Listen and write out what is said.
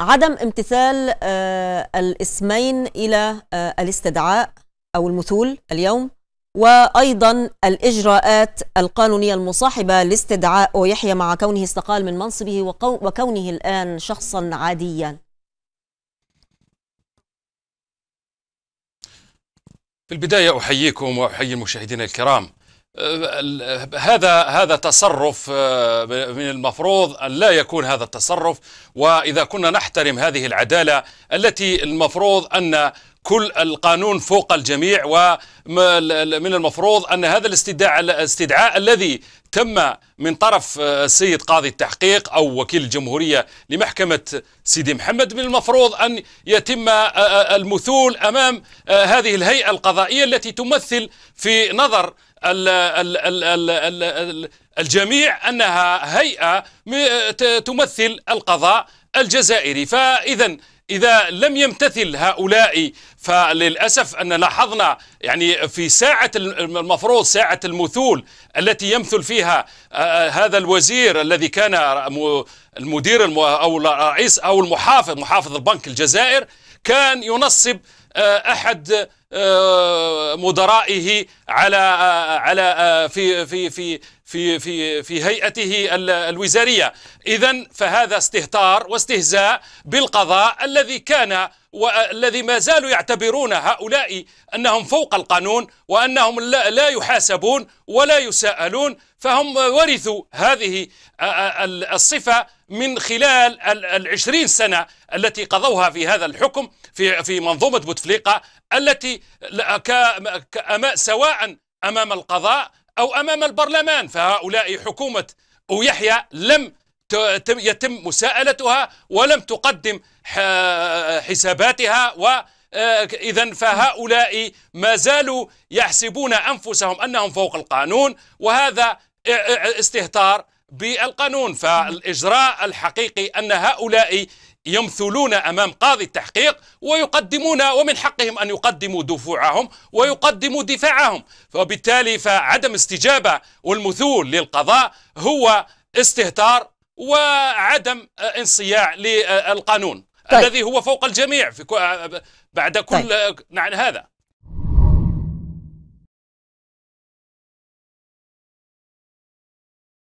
عدم امتثال آه، الاسمين الى آه، الاستدعاء او المثول اليوم وايضا الاجراءات القانونيه المصاحبه لاستدعاء ويحيى مع كونه استقال من منصبه وكونه الان شخصا عاديا. في البدايه احييكم واحيي المشاهدين الكرام. آه، هذا هذا تصرف آه، من المفروض ان لا يكون هذا التصرف واذا كنا نحترم هذه العداله التي المفروض ان كل القانون فوق الجميع ومن المفروض ان هذا الاستدعاء الاستدعاء الذي تم من طرف آه، السيد قاضي التحقيق او وكيل الجمهوريه لمحكمه سيدي محمد من المفروض ان يتم المثول امام هذه الهيئه القضائيه التي تمثل في نظر الجميع انها هيئه تمثل القضاء الجزائري فاذا اذا لم يمتثل هؤلاء فللاسف ان لاحظنا يعني في ساعه المفروض ساعه المثول التي يمثل فيها آه، آه، هذا الوزير الذي كان المدير او الرئيس او المحافظ محافظ البنك الجزائر كان ينصب آه، احد مدرائه على آه، على آه، في في في في في في هيئته الوزاريه اذا فهذا استهتار واستهزاء بالقضاء الذي كان والذي ما زالوا يعتبرون هؤلاء انهم فوق القانون وانهم لا يحاسبون ولا يسالون فهم ورثوا هذه آه، الصفه من خلال العشرين سنه التي قضوها في هذا الحكم في في منظومه بوتفليقه التي سواء امام القضاء او امام البرلمان فهؤلاء حكومه ويحيى لم يتم مساءلتها ولم تقدم حساباتها و آه، إذا فهؤلاء ما زالوا يحسبون أنفسهم أنهم فوق القانون وهذا استهتار بالقانون فالإجراء الحقيقي أن هؤلاء يمثلون امام قاضي التحقيق ويقدمون ومن حقهم ان يقدموا دفوعهم ويقدموا دفاعهم وبالتالي فعدم استجابه والمثول للقضاء هو استهتار وعدم انصياع للقانون طيب. الذي هو فوق الجميع في بعد كل طيب. نعم هذا